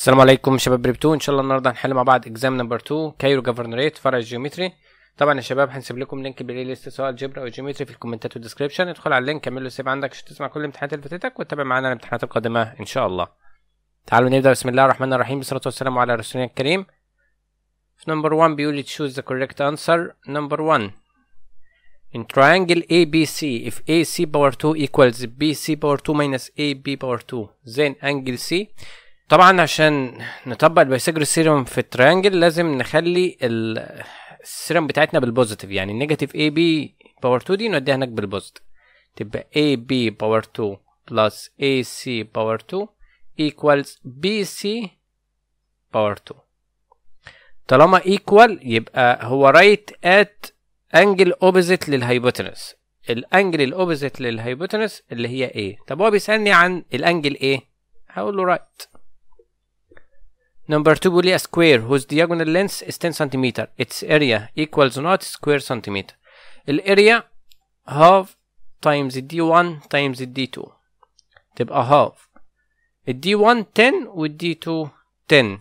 السلام عليكم شباب ريبتو ان شاء الله النهارده هنحل مع بعض اكزام نمبر 2 كايرو جوفرنريت فرع الجيومتري طبعا يا شباب هنسيب لكم لينك بلاي ليست سواء الجبر او الجيومتري في الكومنتات والديسكربشن ادخل على اللينك اعمل له سيف عندك عشان تسمع كل الامتحانات اللي فاتتك وتتابع معانا الامتحانات القادمه ان شاء الله تعالوا نبدا بسم الله الرحمن الرحيم والصلاه والسلام على رسولنا الكريم في نمبر 1 بيقول لي تشوز ذا كوريكت انسر نمبر 1 In triangle ABC, if AC power 2 equals BC power 2 minus AB power 2, then angle C طبعا عشان نطبق البيسجر سيرم في التريانجل لازم نخلي السيرم بتاعتنا بالبوزيتيف يعني النيجاتيف اي بي باور 2 دي نوديها هناك بالبوزيتيف تبقى اي بي باور 2 بلس اي سي باور 2 ايكوالز بي سي باور 2 طالما ايكوال يبقى هو رايت ات انجل اوبوزيت للهايبوتنس الانجل الاوبوزيت للهايبوتنس اللي هي ايه طب هو بيسالني عن الانجل ايه هقول له رايت Number two, a square whose diagonal length is 10 centimeter. Its area equals not square centimeter. area half times the d 1 times the d 2 تبقى half d 1 10 d 2 10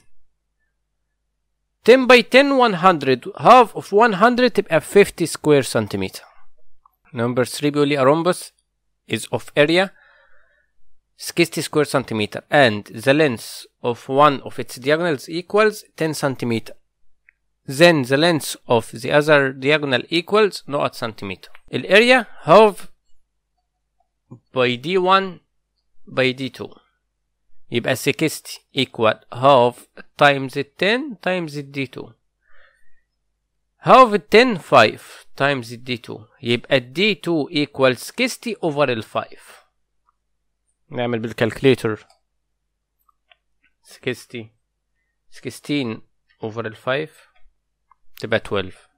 10 by 10 100 half of 100 تبقى 50 square centimeter number 3 we'll be a rhombus is of area 60 square centimeter and the length of one of its diagonals equals 10 centimeter. Then the length of the other diagonal equals 9 centimeter. area half by d1 by d2 يبقى 60 equal half times 10 times d2 half 10 5 times d2 يبقى d2 equals 60 over ال 5 نعمل بالكالكليتر سكستي سكستين اوفر الفايف تبقى تويلف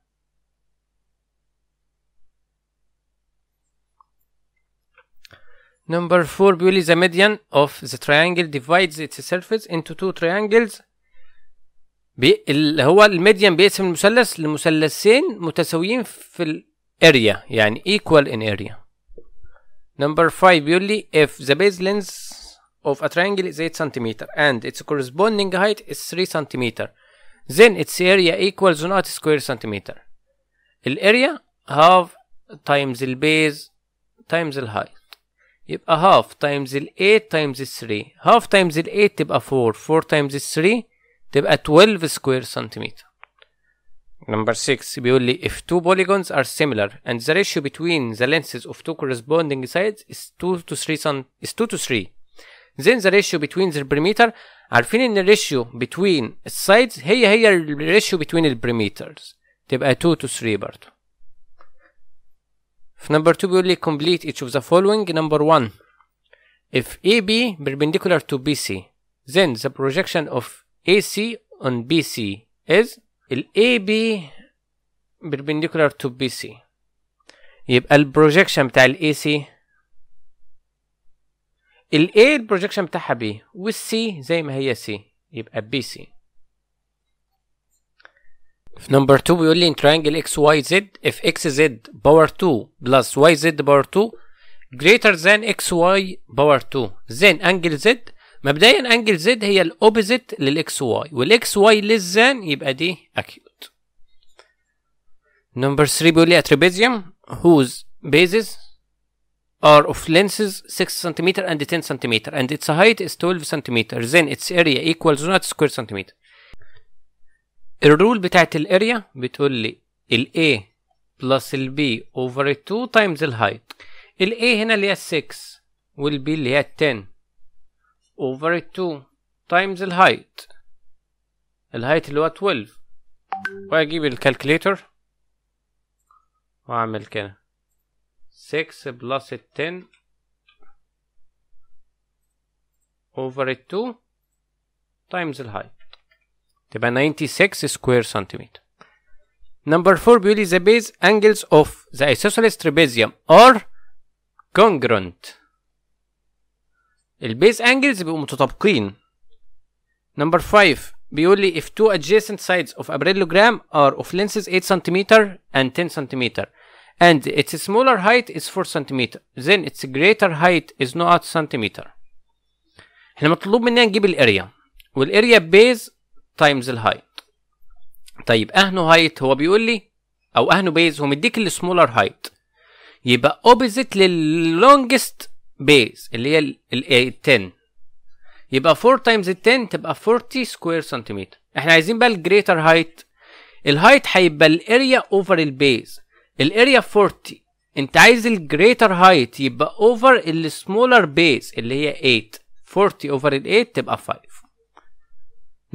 Number 4 بيقول لي the median of the triangle divides its surface into two triangles بي... اللي هو الميديان بيقسم المثلث لمثلثين متساويين في الاريا يعني equal in area Number 5 Only if the base length of a triangle is 8 centimeter and its corresponding height is 3 centimeter then its area equals not square centimeter area half times the base times the الهايت يبقى half times the 8 times the 3 half times the 8 تبقى 4 4 times the 3 تبقى 12 square centimeter Number 6 بيقول if two polygons are similar and the ratio between the lenses of two corresponding sides is 2 to 3 sun is 2 to 3 then the ratio between the perimeter عارفين ان ratio between sides هي هي ratio between the البريميترز تبقى uh, 2 to 3 برضه number 2 بيقول complete each of the following number 1 if AB perpendicular to BC then the projection of AC on BC is ال AB perpendicular to BC يبقى ال projection بتاع ال AC ال A البروجيكشن بتاعها B وال C زي ما هي C يبقى BC في نمبر 2 بيقول لي in triangle XYZ if XZ power 2 plus YZ power 2 greater than XY power 2 then angle Z مبدئيا انجل زد هي الاوبزيت للاكس واي والاكس واي للزان يبقى دي اكيوت نمبر 3 بيقول لي اتريبيزيوم whose bases are of لينسز 6 cm and 10 cm and its height is 12 cm then its area equals not square سنتيمتر الرول بتاعت الاريا بتقول لي ال A plus ال B over 2 times ال height ال A هنا اللي هي 6 وال B اللي هي 10 over 2 times the height the height اللي هو 12 calculator. الكالكوليتر واعمل كده 6 plus 10 over 2 times the height تبقى 96 square centimeter number 4 بيقولي the base angles of the isosceles triangle are congruent البيز انجلز بيبقوا متطابقين نمبر 5 بيقول لي if two adjacent sides of a parallelogram are of lenses 8 cm and 10 cm and its smaller height is 4 cm then its greater height is not cm احنا مطلوب مننا نجيب الاريا والاريا بيز تايمز الهايت طيب اهنو هايت هو بيقول لي او اهنو بيز هو مديك السمولر هايت يبقى اوبزيت لللونجست بيز اللي هي ال 10 يبقى 4 تايمز 10 تبقى 40 سكوير سنتيمتر احنا عايزين بقى الجريتر هايت الهايت هيبقى الاريا اوفر البيز الاريا 40 انت عايز الجريتر هايت يبقى اوفر السمولر بيز اللي هي 8 40 اوفر ال 8 تبقى 5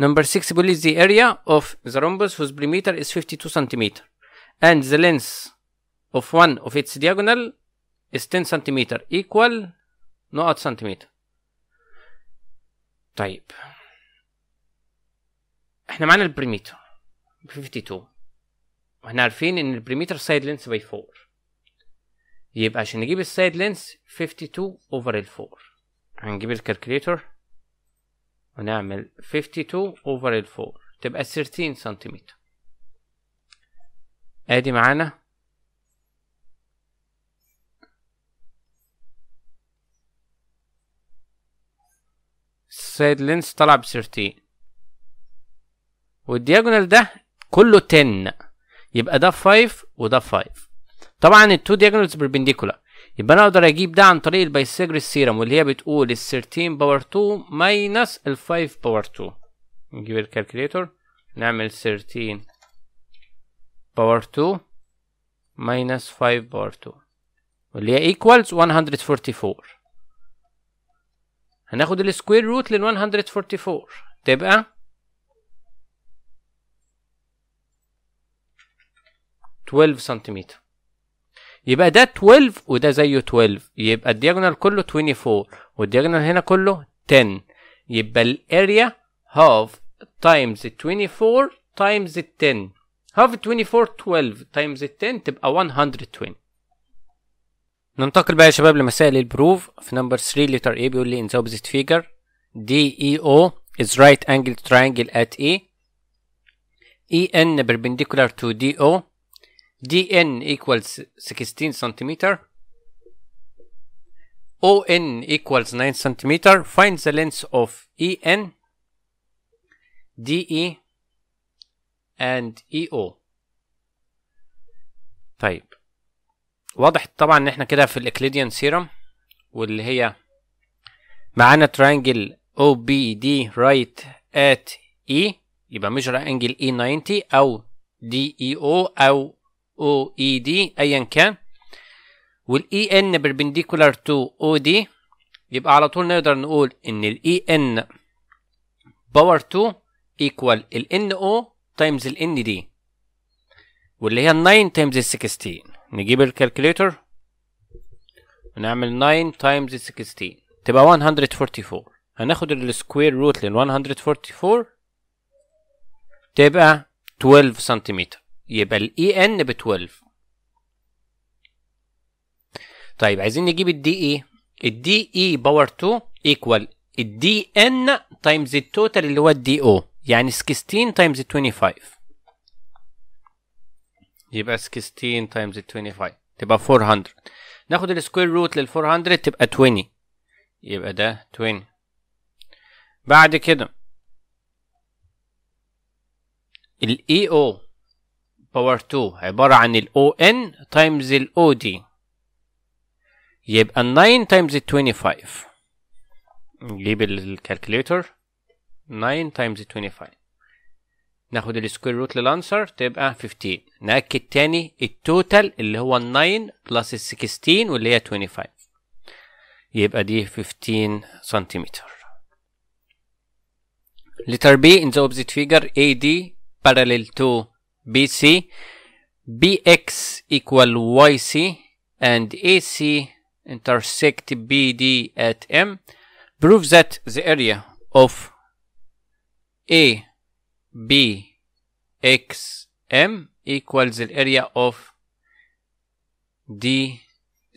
Number 6 بيقول لي the area of the rhombus whose perimeter is 52 cm and the length of one of its diagonal is 10 سنتيمتر equal نقط سنتيمتر طيب احنا معانا البريميتر 52 واحنا عارفين ان البريميتر سايد لينس باي 4 يبقى عشان نجيب السايد لينس 52 اوفر ال 4 هنجيب الكالكوليتر ونعمل 52 اوفر ال 4 تبقى 13 سنتيمتر ادي معانا السايد لينس طلع ب 13 والدياجونال ده كله 10 يبقى ده 5 وده 5 طبعا التو دياجونالز بربنديكولار يبقى انا اقدر اجيب ده عن طريق البيسجري سيرم واللي هي بتقول ال 13 باور 2 ماينس ال 5 باور 2 نجيب الكالكوليتور نعمل 13 باور 2 ماينس 5 باور 2 واللي هي ايكوالز 144 هناخد السكوير روت لل 144 تبقى 12 سنتيمتر يبقى ده 12 وده زيه 12 يبقى الدياجونال كله 24 والدياجونال هنا كله 10 يبقى الاريا هاف تايمز 24 تايمز 10 هاف 24 12 تايمز 10 تبقى 120 ننتقل بقى يا شباب لمسائل البروف في نمبر 3 لتر A بيقول لي in the opposite figure DEO is right angle triangle at A EN perpendicular to DO DN equals 16 centimeter ON equals 9 centimeter find the length of EN DE and EO طيب واضح طبعا ان احنا كده في الاكليديان سيرم واللي هي معانا ترانجل e، e او بي دي رايت ات اي يبقى ميجر انجل اي 90 او دي اي او او او اي دي ايا كان والاي ان بربنديكولار تو او دي يبقى على طول نقدر نقول ان الاي ان باور 2 ايكوال الان او تايمز الان دي واللي هي 9 تايمز ال 16 نجيب الكالكوليتر ونعمل 9 تايمز 16 تبقى 144 هناخد السكوير روت لل 144 تبقى 12 سنتيمتر يبقى الاي ان e ب 12 طيب عايزين نجيب الدي اي الدي اي باور 2 ايكوال الدي ان تايمز التوتال اللي هو الدي او يعني 16 تايمز 25 يبقى 16 تايمز 25 تبقى 400 ناخد السكوير روت لل 400 تبقى 20 يبقى ده 20 بعد كده ال اي او باور 2 عبارة عن ال او ان تايمز ال او دي يبقى 9 تايمز 25 نجيب الكالكوليتر 9 تايمز 25 ناخد السكوير روت للانسر تبقى 15 ناكد تاني التوتال اللي هو 9 بلس 16 واللي هي 25 يبقى دي 15 سنتيمتر letter B in the opposite figure AD parallel to BC BX equal YC and AC intersect BD at M prove that the area of A bxm equals الاريا اوف D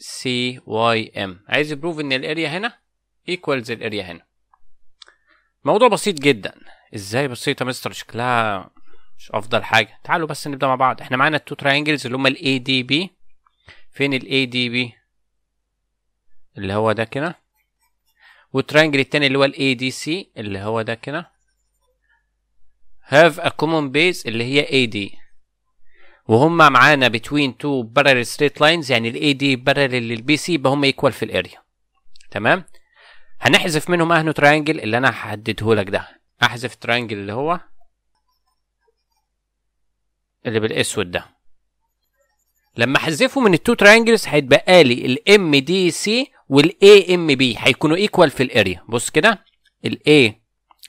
C Y M عايز يبروف ان الاريا هنا ايكوالز الاريا هنا موضوع بسيط جدا ازاي بسيطه مستر شكلها مش افضل حاجه تعالوا بس نبدا مع بعض احنا معانا التو ترينجلز اللي هما A دي B فين A دي B اللي هو ده كده والترينجل التاني اللي هو A دي C اللي هو ده كده have a common base اللي هي AD وهم معانا between two parallel straight lines يعني ال AD parallel لل BC يبقى هم equal في الاريا تمام هنحذف منهم اهنو ترينجل اللي انا هحدده لك ده احذف ترينجل اللي هو اللي بالاسود ده لما احذفه من التو ترينجلز هيتبقى لي ال MDC وال AMB هيكونوا equal في الاريا بص كده الاي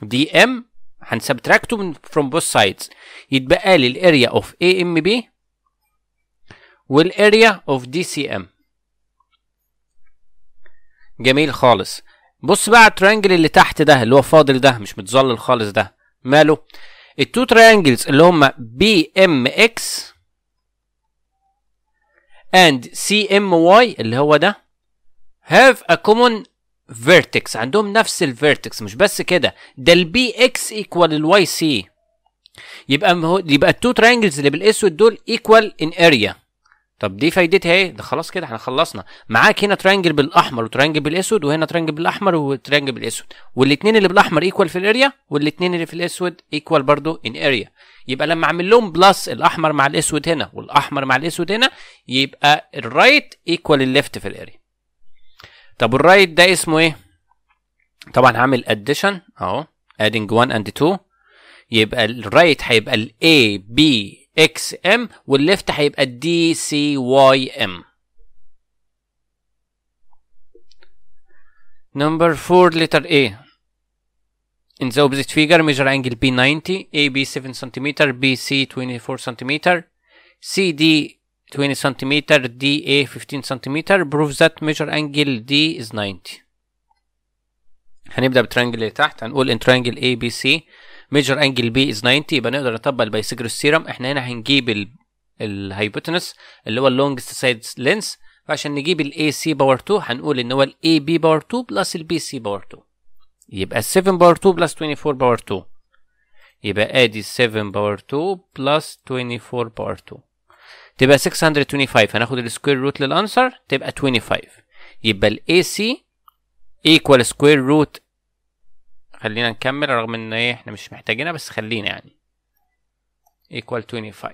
دي ام هنسبتراكته من فروم بوث سايدز يتبقى لي الاريا اوف اي ام بي والاريا اوف دي سي ام جميل خالص بص بقى على الترينجل اللي تحت ده اللي هو فاضل ده مش متظلل خالص ده ماله التو ترينجلز اللي هما بي ام اكس ام واي اللي هو ده have a common فيرتكس عندهم نفس الفيرتكس مش بس كده ده البي اكس ايكوال الواي سي يبقى يبقى التو ترينجلز اللي بالاسود دول ايكوال ان اريا طب دي فايدتها ايه؟ ده خلاص كده احنا خلصنا معاك هنا ترينجل بالاحمر وترينجل بالاسود وهنا ترينجل بالاحمر وترينجل بالاسود والاثنين اللي بالاحمر ايكوال في الاريا والاثنين اللي في الاسود ايكوال برضو ان اريا يبقى لما اعمل لهم بلس الاحمر مع الاسود هنا والاحمر مع الاسود هنا يبقى الرايت ايكوال الليفت في الاريا طب والرايت ده اسمه ايه طبعا هعمل اديشن اهو adding 1 and 2 يبقى الرايت هيبقى ال A B X M والليفت هيبقى ال D C Y M نمبر 4 letter A in the opposite figure measure angle B 90 AB 7 cm BC 24 cm CD 20 سنتيمتر دي DA 15 سنتيمتر بروف that measure angle دي از 90 هنبدأ بالترانجل اللي تحت هنقول ان ترانجل ABC measure angle B از 90 يبقى نقدر نطبق البايسجرس سيرم احنا هنا هنجيب الهايبوتنس اللي هو اللونجست سايد لينس فعشان نجيب الاي سي باور 2 هنقول ان هو الاي بي باور 2 بلس البي سي باور 2 يبقى 7 باور 2 بلس 24 باور 2 يبقى ادي 7 باور 2 بلس 24 باور 2 تبقى 625 هناخد السكوير روت للانسر تبقى 25 يبقى ال AC equal سكوير روت خلينا نكمل رغم ان ايه احنا مش محتاجينها بس خلينا يعني equal 25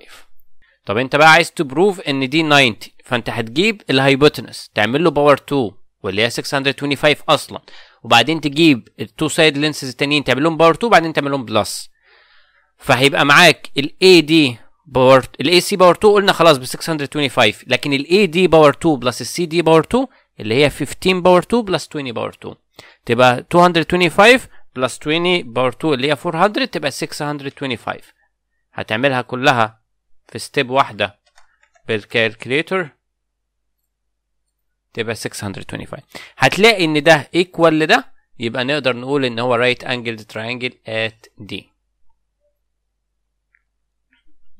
طب انت بقى عايز تبروف ان دي 90 فانت هتجيب الهايبوتنس تعمل له باور 2 واللي هي 625 اصلا وبعدين تجيب التو سايد لينسز التانيين تعمل لهم باور 2 وبعدين تعمل لهم بلس فهيبقى معاك ال دي باور الاي سي باور 2 قلنا خلاص ب 625 لكن الاي دي باور 2 بلس السي دي باور 2 اللي هي 15 باور 2 بلس 20 باور 2 تبقى 225 بلس 20 باور 2 اللي هي 400 تبقى 625 هتعملها كلها في ستيب واحدة بالكالكليتر تبقى 625 هتلاقي ان ده ايكوال لده يبقى نقدر نقول ان هو رايت انجل تراينجل ات دي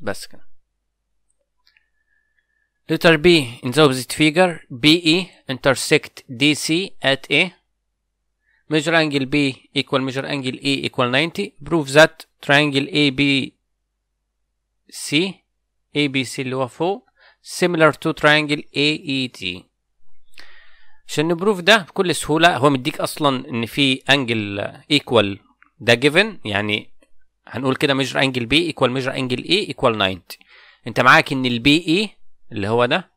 بس كده letter B in the opposite figure BE intersect DC at A measure angle B equal measure angle E equal 90 prove that triangle ABC ABC اللي هو فوق similar to triangle AET عشان نبروف ده بكل سهولة هو مديك أصلا إن في أنجل equal ده given يعني هنقول كده ميجر انجل بي ايكوال ميجر انجل اي ايكوال 90 انت معاك ان البي اي e اللي هو ده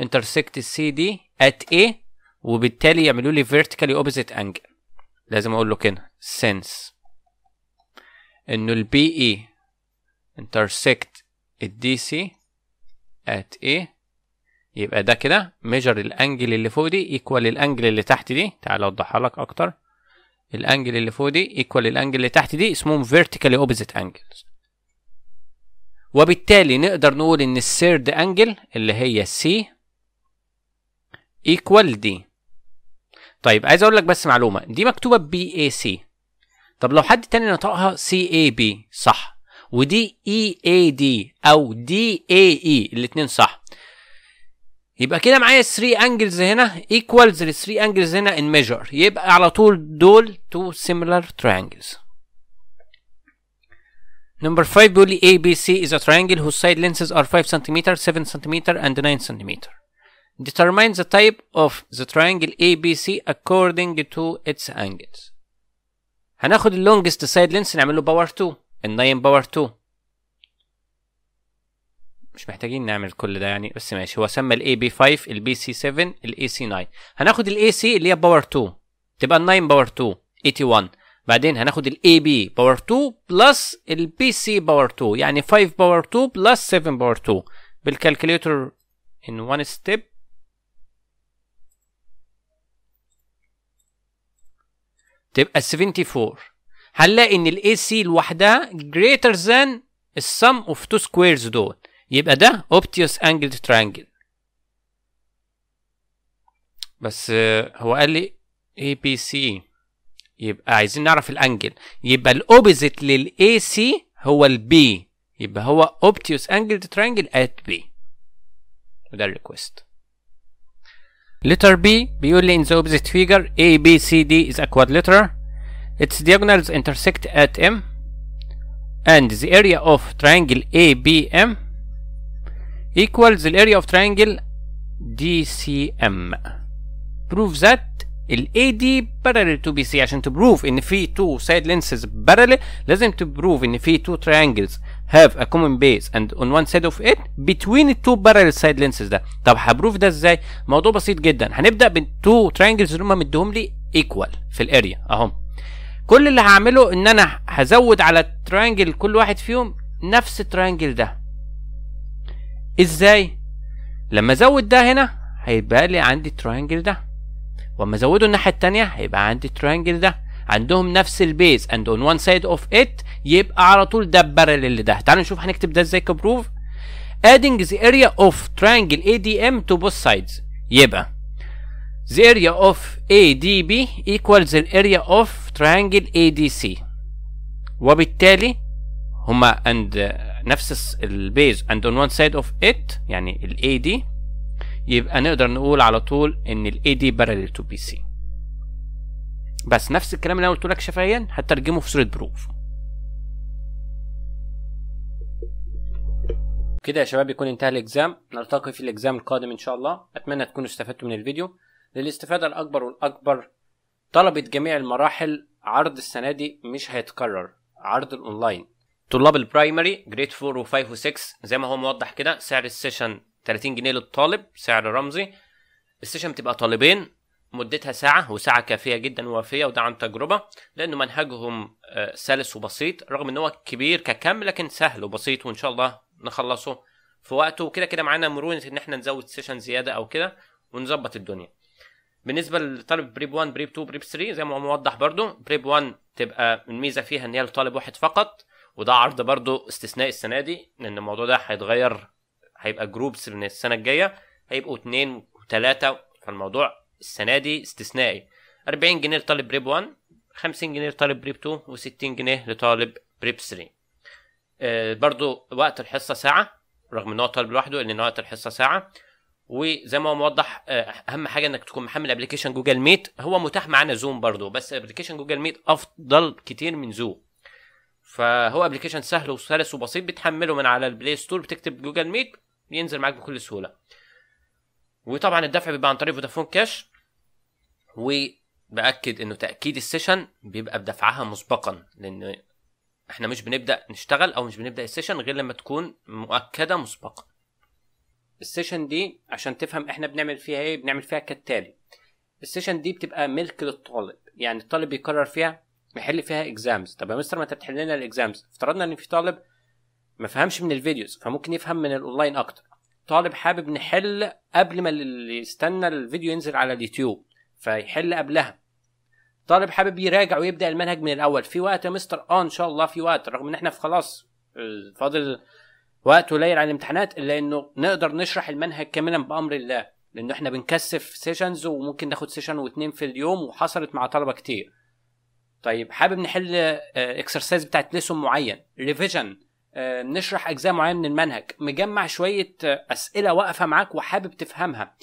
انترسكت السي دي ات اي وبالتالي يعملوا لي فيرتيكالي اوبوزيت انجل لازم اقول له كده سنس انه البي اي انترسكت الدي سي ات اي يبقى ده كده ميجر الانجل اللي فوق دي ايكوال الانجل اللي تحت دي تعال اوضحها لك اكتر الانجل اللي فوق دي ايكوال الانجل اللي تحت دي اسمهم فيرتيكالي اوبوزيت انجلز وبالتالي نقدر نقول ان الثيرد انجل اللي هي سي ايكوال دي طيب عايز اقول لك بس معلومه دي مكتوبه بي اي سي طب لو حد تاني نطقها سي اي بي صح ودي اي اي دي او دي اي اي الاتنين صح يبقى كده معايا 3 انجلز هنا ايكوالز ل 3 انجلز هنا ان ميجر يبقى على طول دول تو سيميلار تراينجلز Number 5 بيقول لي ABC is a triangle whose side lenses are 5 cm, 7 cm and 9 cm. Determine the type of the triangle ABC according to its angles. هناخد اللونجست سايد لينس نعمل له باور 2 ال 9 باور 2 مش محتاجين نعمل كل ده يعني بس ماشي هو سمى الاي بي 5 البي سي 7 الاي سي 9 هناخد الاي سي اللي هي باور 2 تبقى 9 باور 2 81 بعدين هناخد الاي بي باور 2 بلس البي سي باور 2 يعني 5 باور 2 بلس 7 باور 2 بالكالكوليتر ان 1 ستيب تبقى 74 هنلاقي ان الاي سي لوحدها جريتر ذان السم اوف تو سكويرز دول يبقى ده اوبتيوس angled triangle بس هو قال لي ABC يبقى عايزين نعرف الانجل يبقى الاوبزيت للاي سي هو البي يبقى هو اوبتيوس angled triangle at B وده الريكوست letter B بيقول لي in the opposite figure A B C D is a quadrilateral its diagonals intersect at M and the area of triangle ABM equals the area of triangle DCM prove that ال AD parallel to BC عشان تبروف ان في two side lenses parallel لازم تبروف ان في two triangles have a common base and on one side of it between the two parallel side lenses ده طب هبروف ده ازاي موضوع بسيط جدا هنبدا بال two triangles اللي هم مديهم لي equal في الاريا اهم كل اللي هعمله ان انا هزود على الترينجل كل واحد فيهم نفس الترينجل ده ازاي لما ازود ده هنا هيبقى لي عندي التراينجل ده واما ازوده الناحيه التانية هيبقى عندي التراينجل ده عندهم نفس البيز اند اون وان سايد اوف ات يبقى على طول ده بارلل لده تعالوا نشوف هنكتب ده ازاي كبروف adding the area of triangle ADM to both sides يبقى the area of ADB equals the area of triangle ADC وبالتالي هما and نفس البيز اند اون وان سايد اوف ات يعني الاي دي يبقى نقدر نقول على طول ان الاي دي بارلل تو بي سي بس نفس الكلام اللي انا قلته لك شفهيا هترجمه في صوره بروف كده يا شباب يكون انتهى الاكزام نلتقي في الاكزام القادم ان شاء الله اتمنى تكونوا استفدتوا من الفيديو للاستفاده الاكبر والاكبر طلبه جميع المراحل عرض السنه دي مش هيتكرر عرض الاونلاين طلاب البرايمري جريد 4 و5 و6 زي ما هو موضح كده سعر السيشن 30 جنيه للطالب سعر رمزي السيشن بتبقى طالبين مدتها ساعة وساعة كافية جدا ووافية وده عن تجربة لأنه منهجهم آه، سلس وبسيط رغم إن هو كبير ككم لكن سهل وبسيط وإن شاء الله نخلصه في وقته وكده كده معانا مرونة إن إحنا نزود سيشن زيادة أو كده ونظبط الدنيا. بالنسبة لطالب بريب 1 بريب 2 بريب 3 زي ما هو موضح برضو بريب 1 تبقى الميزة فيها إن هي لطالب واحد فقط وده عرض برضو استثناء السنه دي لان الموضوع ده هيتغير هيبقى جروبس من السنه الجايه هيبقوا اتنين وتلاته فالموضوع السنه دي استثنائي 40 جنيه لطالب بريب 1 50 جنيه لطالب بريب 2 و60 جنيه لطالب بريب 3 آه، برضو وقت الحصه ساعه رغم ان هو طالب لوحده ان وقت الحصه ساعه وزي ما هو موضح آه، اهم حاجه انك تكون محمل ابلكيشن جوجل ميت هو متاح معانا زوم برضو بس ابلكيشن جوجل ميت افضل كتير من زوم فهو ابلكيشن سهل وسلس وبسيط بتحمله من على البلاي ستور بتكتب جوجل ميت بينزل معاك بكل سهوله وطبعا الدفع بيبقى عن طريق فودافون كاش وباكد انه تاكيد السيشن بيبقى بدفعها مسبقا لان احنا مش بنبدا نشتغل او مش بنبدا السيشن غير لما تكون مؤكده مسبقا السيشن دي عشان تفهم احنا بنعمل فيها ايه بنعمل فيها كالتالي السيشن دي بتبقى ملك للطالب يعني الطالب بيقرر فيها محل فيها اكزامز طب يا مستر ما انت بتحل لنا الاكزامز افترضنا ان في طالب ما فهمش من الفيديوز فممكن يفهم من الاونلاين اكتر طالب حابب نحل قبل ما اللي يستنى الفيديو ينزل على اليوتيوب فيحل قبلها طالب حابب يراجع ويبدا المنهج من الاول في وقت يا مستر اه ان شاء الله في وقت رغم ان احنا في خلاص آه، فاضل وقت قليل على الامتحانات الا انه نقدر نشرح المنهج كاملا بامر الله لانه احنا بنكثف سيشنز وممكن ناخد سيشن واثنين في اليوم وحصلت مع طلبه كتير طيب حابب نحل اكسرسايز آه، بتاعت ليسون معين ريفيجن آه، نشرح اجزاء معينه من المنهج مجمع شويه آه، اسئله واقفه معاك وحابب تفهمها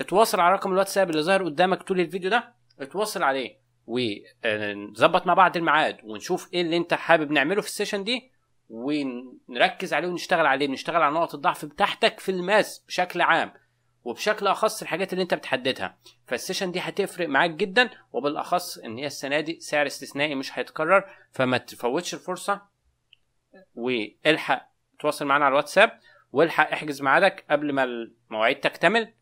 اتواصل على رقم الواتساب اللي ظاهر قدامك طول الفيديو ده اتواصل عليه ونظبط مع بعض الميعاد ونشوف ايه اللي انت حابب نعمله في السيشن دي ونركز عليه ونشتغل عليه نشتغل على نقط الضعف بتاعتك في الماس بشكل عام وبشكل اخص الحاجات اللي انت بتحددها فالسيشن دي هتفرق معاك جدا وبالاخص ان هي السنه دي سعر استثنائي مش هيتكرر فما تفوتش الفرصه والحق تواصل معانا على الواتساب والحق احجز ميعادك قبل ما المواعيد تكتمل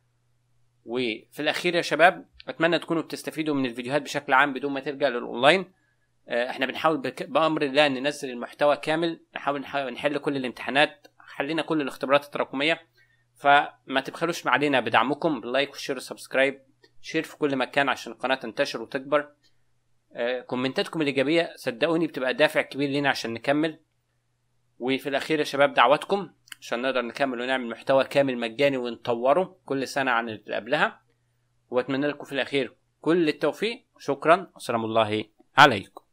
وفي الاخير يا شباب اتمنى تكونوا بتستفيدوا من الفيديوهات بشكل عام بدون ما ترجع للاونلاين آه، احنا بنحاول بامر الله ننزل المحتوى كامل نحاول نحل كل الامتحانات حلينا كل الاختبارات التراكميه فما تبخلوش علينا بدعمكم باللايك والشير والسبسكرايب شير في كل مكان عشان القناه تنتشر وتكبر آه، كومنتاتكم الايجابيه صدقوني بتبقى دافع كبير لينا عشان نكمل وفي الاخير يا شباب دعواتكم عشان نقدر نكمل ونعمل محتوى كامل مجاني ونطوره كل سنه عن اللي قبلها واتمنى لكم في الاخير كل التوفيق شكرا وسلام الله عليكم